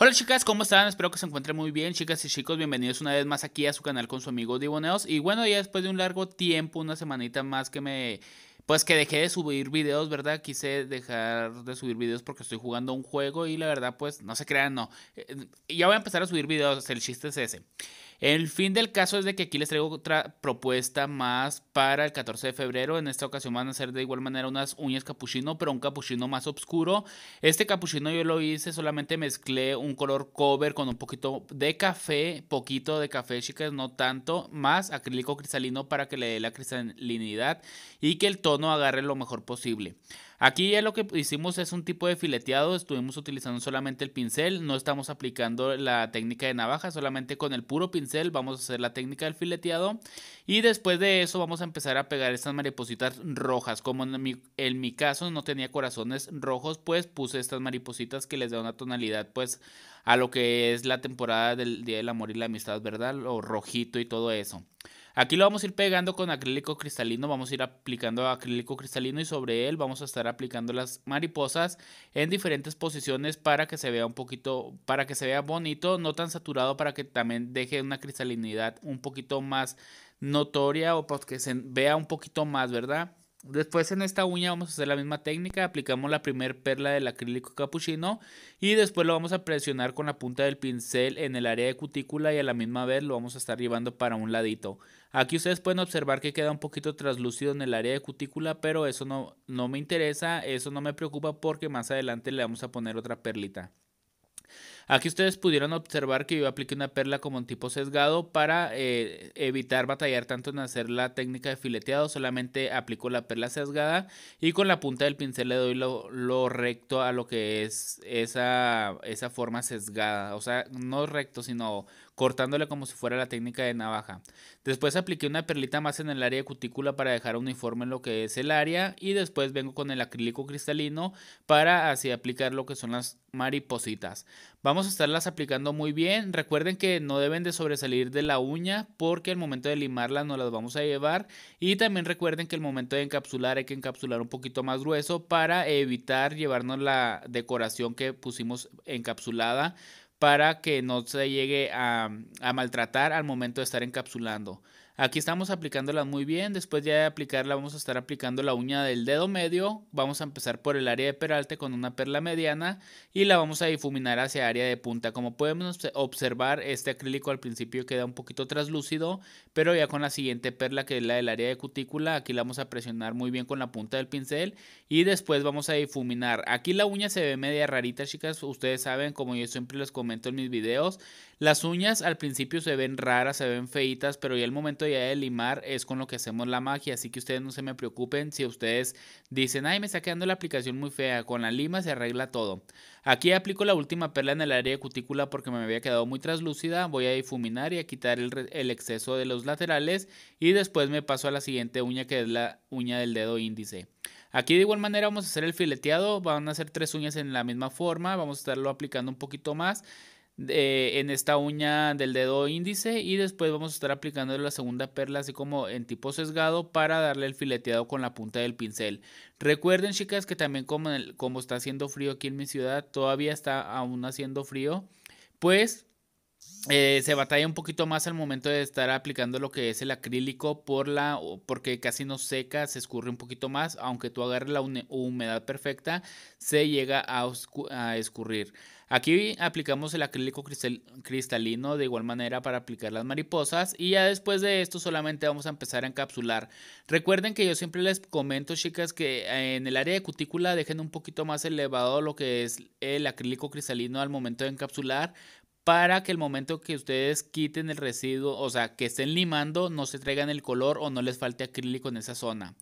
Hola chicas, ¿cómo están? Espero que se encuentren muy bien. Chicas y chicos, bienvenidos una vez más aquí a su canal con su amigo Diboneos. Y bueno, ya después de un largo tiempo, una semanita más que me... Pues que dejé de subir videos, ¿verdad? Quise dejar de subir videos porque estoy jugando un juego y la verdad, pues, no se crean, no. Eh, ya voy a empezar a subir videos, el chiste es ese. El fin del caso es de que aquí les traigo otra propuesta más para el 14 de febrero. En esta ocasión van a hacer de igual manera unas uñas capuchino, pero un capuchino más oscuro. Este capuchino yo lo hice, solamente mezclé un color cover con un poquito de café, poquito de café, chicas, no tanto, más acrílico cristalino para que le dé la cristalinidad y que el tono agarre lo mejor posible. Aquí ya lo que hicimos es un tipo de fileteado, estuvimos utilizando solamente el pincel, no estamos aplicando la técnica de navaja, solamente con el puro pincel vamos a hacer la técnica del fileteado y después de eso vamos a empezar a pegar estas maripositas rojas. Como en mi, caso no tenía corazones rojos, pues puse estas maripositas que les da una tonalidad pues a lo que es la temporada del Día del Amor y la Amistad, ¿verdad? O rojito y todo eso. Aquí lo vamos a ir pegando con acrílico cristalino, vamos a ir aplicando acrílico cristalino y sobre él vamos a estar aplicando las mariposas en diferentes posiciones para que se vea un poquito, para que se vea bonito, no tan saturado para que también deje una cristalinidad un poquito más notoria o para que se vea un poquito más, ¿verdad? Después en esta uña vamos a hacer la misma técnica, aplicamos la primer perla del acrílico capuchino y después lo vamos a presionar con la punta del pincel en el área de cutícula y a la misma vez lo vamos a estar llevando para un ladito. Aquí ustedes pueden observar que queda un poquito traslúcido en el área de cutícula, pero eso no, no me interesa, eso no me preocupa porque más adelante le vamos a poner otra perlita. Aquí ustedes pudieron observar que yo apliqué una perla como un tipo sesgado para eh, evitar batallar tanto en hacer la técnica de fileteado, solamente aplico la perla sesgada y con la punta del pincel le doy lo, recto a lo que es esa, esa forma sesgada, o sea, no recto, sino cortándole como si fuera la técnica de navaja. Después apliqué una perlita más en el área de cutícula para dejar uniforme lo que es el área y después vengo con el acrílico cristalino para así aplicar lo que son las maripositas. Vamos a estarlas aplicando muy bien. Recuerden que no deben de sobresalir de la uña porque al momento de limarlas no las vamos a llevar. Y también recuerden que al momento de encapsular hay que encapsular un poquito más grueso para evitar llevarnos la decoración que pusimos encapsulada para que no se llegue a, a maltratar al momento de estar encapsulando. Aquí estamos aplicándola muy bien, después ya de aplicarla vamos a estar aplicando la uña del dedo medio, vamos a empezar por el área de peralte con una perla mediana y la vamos a difuminar hacia área de punta. Como podemos observar, este acrílico al principio queda un poquito traslúcido, pero ya con la siguiente perla que es la del área de cutícula, aquí la vamos a presionar muy bien con la punta del pincel y después vamos a difuminar. Aquí la uña se ve media rarita, chicas, ustedes saben, como yo siempre les comento en mis videos, las uñas al principio se ven raras, se ven feitas, pero ya el momento ya de limar es con lo que hacemos la magia, así que ustedes no se me preocupen si ustedes dicen, ay, me está quedando la aplicación muy fea, con la lima se arregla todo. Aquí aplico la última perla en el área de cutícula porque me había quedado muy translúcida, voy a difuminar y a quitar el, el exceso de los laterales y después me paso a la siguiente uña que es la uña del dedo índice. Aquí de igual manera vamos a hacer el fileteado, van a hacer tres uñas en la misma forma, vamos a estarlo aplicando un poquito más. Eh, en esta uña del dedo índice y después vamos a estar aplicando la segunda perla así como en tipo sesgado para darle el fileteado con la punta del pincel. Recuerden chicas que también como, como está haciendo frío aquí en mi ciudad, todavía está aún haciendo frío, pues eh, se batalla un poquito más al momento de estar aplicando lo que es el acrílico por la, porque casi no seca, se escurre un poquito más, aunque tú agarres la humedad perfecta, se llega a escurrir. Aquí aplicamos el acrílico cristalino de igual manera para aplicar las mariposas y ya después de esto solamente vamos a empezar a encapsular. Recuerden que yo siempre les comento chicas que eh, en el área de cutícula dejen un poquito más elevado lo que es el acrílico cristalino al momento de encapsular para que el momento que ustedes quiten el residuo, o sea, que estén limando, no se traigan el color o no les falte acrílico en esa zona.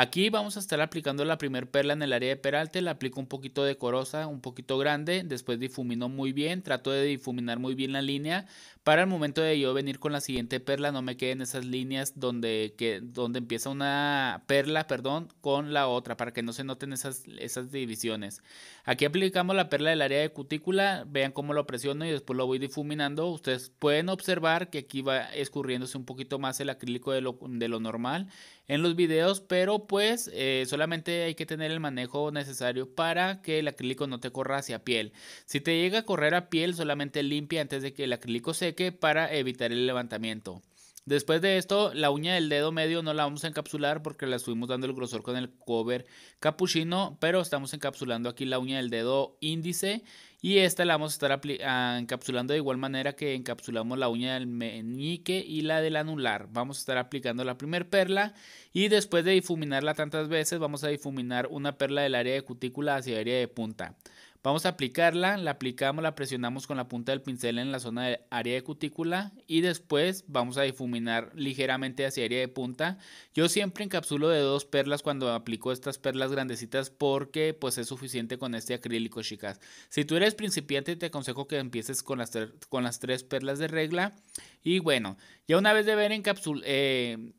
Aquí vamos a estar aplicando la primer perla en el área de peralte, la aplico un poquito decorosa, un poquito grande, después difumino muy bien, trato de difuminar muy bien la línea para el momento de yo venir con la siguiente perla no me queden esas líneas donde, que, donde empieza una perla, perdón, con la otra para que no se noten esas, esas divisiones. Aquí aplicamos la perla del área de cutícula, vean cómo lo presiono y después lo voy difuminando. Ustedes pueden observar que aquí va escurriéndose un poquito más el acrílico de lo, de lo normal en los videos, pero pues eh, solamente hay que tener el manejo necesario para que el acrílico no te corra hacia piel. Si te llega a correr a piel, solamente limpia antes de que el acrílico seque para evitar el levantamiento. Después de esto, la uña del dedo medio no la vamos a encapsular porque la estuvimos dando el grosor con el cover capuchino, pero estamos encapsulando aquí la uña del dedo índice y esta la vamos a estar ah, encapsulando de igual manera que encapsulamos la uña del meñique y la del anular. Vamos a estar aplicando la primer perla y después de difuminarla tantas veces vamos a difuminar una perla del área de cutícula hacia el área de punta. Vamos a aplicarla, la aplicamos, la presionamos con la punta del pincel en la zona de área de cutícula y después vamos a difuminar ligeramente hacia área de punta. Yo siempre encapsulo de dos perlas cuando aplico estas perlas grandecitas porque pues es suficiente con este acrílico, chicas. Si tú eres principiante te aconsejo que empieces con las, con las tres perlas de regla y bueno, ya una vez de ver encapsulado eh,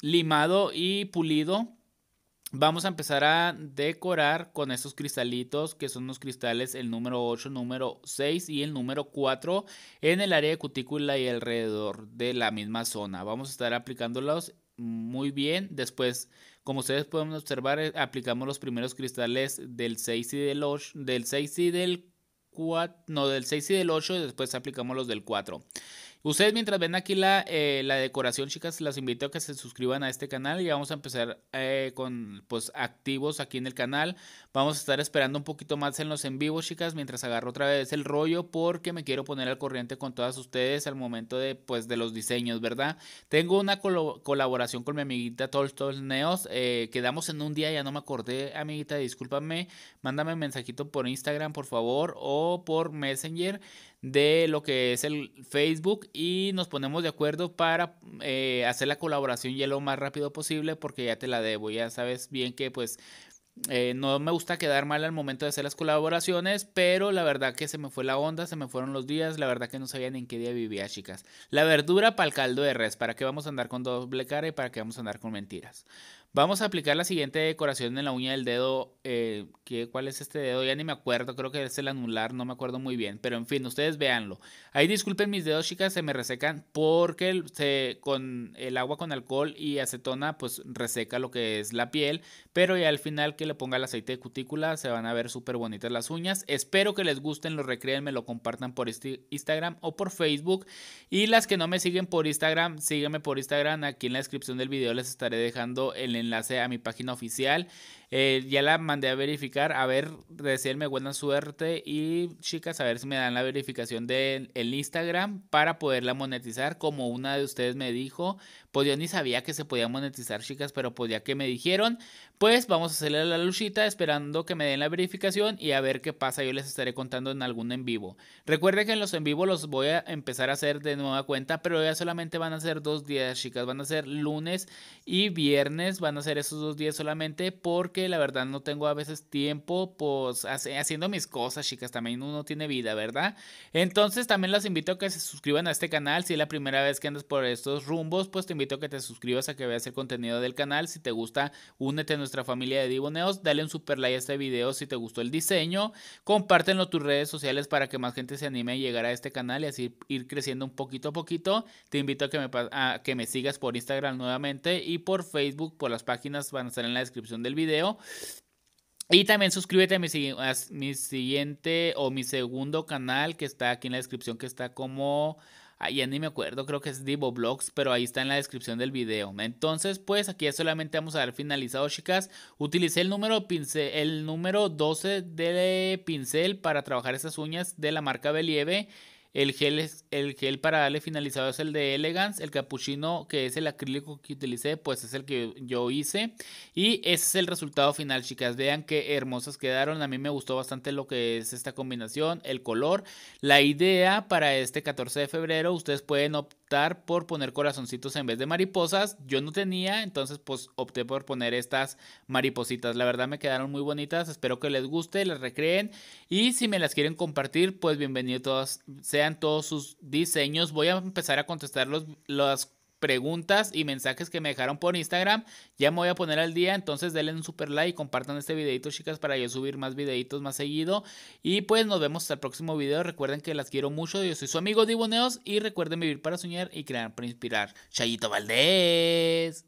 limado y pulido, Vamos a empezar a decorar con estos cristalitos que son los cristales el número 8, número 6 y el número 4 en el área de cutícula y alrededor de la misma zona. Vamos a estar aplicándolos muy bien. Después, como ustedes pueden observar, eh, aplicamos los primeros cristales del 6 y del 8, del 6 y del 4, no, del 6 y del 8 y después aplicamos los del 4. Ustedes mientras ven aquí eh, la, decoración, chicas, las invito a que se suscriban a este canal y vamos a empezar eh, con pues activos aquí en el canal. Vamos a estar esperando un poquito más en los en vivo, chicas, mientras agarro otra vez el rollo porque me quiero poner al corriente con todas ustedes al momento de pues de los diseños, ¿verdad? Tengo una colaboración con mi amiguita Tolstoy Neos. Eh, quedamos en un día, ya no me acordé, amiguita, discúlpame. Mándame un mensajito por Instagram, por favor, o por Messenger de lo que es el Facebook y nos ponemos de acuerdo para eh, hacer la colaboración ya lo más rápido posible porque ya te la debo, ya sabes bien que pues eh, no me gusta quedar mal al momento de hacer las colaboraciones, pero la verdad que se me fue la onda, se me fueron los días, la verdad que no sabía en qué día vivía, chicas. La verdura para el caldo de res, ¿para qué vamos a andar con doble cara y para qué vamos a andar con mentiras? Vamos a aplicar la siguiente decoración en la uña del dedo. Eh, ¿Cuál es este dedo? Ya ni me acuerdo, creo que es el anular, no me acuerdo muy bien. Pero en fin, ustedes véanlo. Ahí disculpen mis dedos, chicas, se me resecan porque con el agua con alcohol y acetona pues reseca lo que es la piel. Pero ya al final que le ponga el aceite de cutícula se van a ver súper bonitas las uñas. Espero que les gusten, lo recreen, me lo compartan por este Instagram o por Facebook. Y las que no me siguen por Instagram, sígueme por Instagram. Aquí en la descripción del video les estaré dejando el enlace enlace a mi página oficial. Eh, ya la mandé a verificar, a ver, decirme buena suerte y chicas, a ver si me dan la verificación del Instagram para poderla monetizar. Como una de ustedes me dijo, pues yo ni sabía que se podía monetizar, chicas, pero pues ya que me dijeron, pues vamos a hacerle la luchita esperando que me den la verificación y a ver qué pasa. Yo les estaré contando en algún en vivo. Recuerden que en los en vivo los voy a empezar a hacer de nueva cuenta, pero ya solamente van a ser dos días, chicas. Van a ser lunes y viernes, van a ser esos dos días solamente porque la verdad no tengo a veces tiempo, pues haciendo mis cosas, chicas, también uno tiene vida, ¿verdad? Entonces también los invito a que se suscriban a este canal, si es la primera vez que andas por estos rumbos, pues te invito a que te suscribas, a que veas el contenido del canal, si te gusta, únete a nuestra familia de Diboneos dale un super like a este video si te gustó el diseño, compártelo en tus redes sociales para que más gente se anime a llegar a este canal y así ir creciendo un poquito a poquito, te invito a que me, a que me sigas por Instagram nuevamente y por Facebook, por las páginas van a estar en la descripción del video y también suscríbete a mi, siguiente o mi segundo canal que está aquí en la descripción, que está como, ah, ya ni me acuerdo, creo que es Divo Blogs, pero ahí está en la descripción del video. Entonces, pues aquí ya solamente vamos a dar finalizado, chicas. Utilicé el número, pincel, el número 12 de pincel para trabajar esas uñas de la marca Believe. El gel, es, el gel para darle finalizado es el de Elegance. El capuchino, que es el acrílico que utilicé, pues es el que yo hice. Y ese es el resultado final, chicas. Vean qué hermosas quedaron. A mí me gustó bastante lo que es esta combinación, el color. La idea para este 14 de febrero, ustedes pueden por poner corazoncitos en vez de mariposas. Yo no tenía, entonces pues opté por poner estas maripositas. La verdad me quedaron muy bonitas, espero que les guste, las recreen y si me las quieren compartir, pues bienvenidos sean todos sus diseños. Voy a empezar a contestar las los preguntas y mensajes que me dejaron por Instagram. Ya me voy a poner al día, entonces denle un super like y compartan este videito, chicas, para yo subir más videitos más seguido. Y pues nos vemos hasta el próximo video. Recuerden que las quiero mucho. Yo soy su amigo Diboneos y recuerden vivir para soñar y crear para inspirar. Chayito Valdés.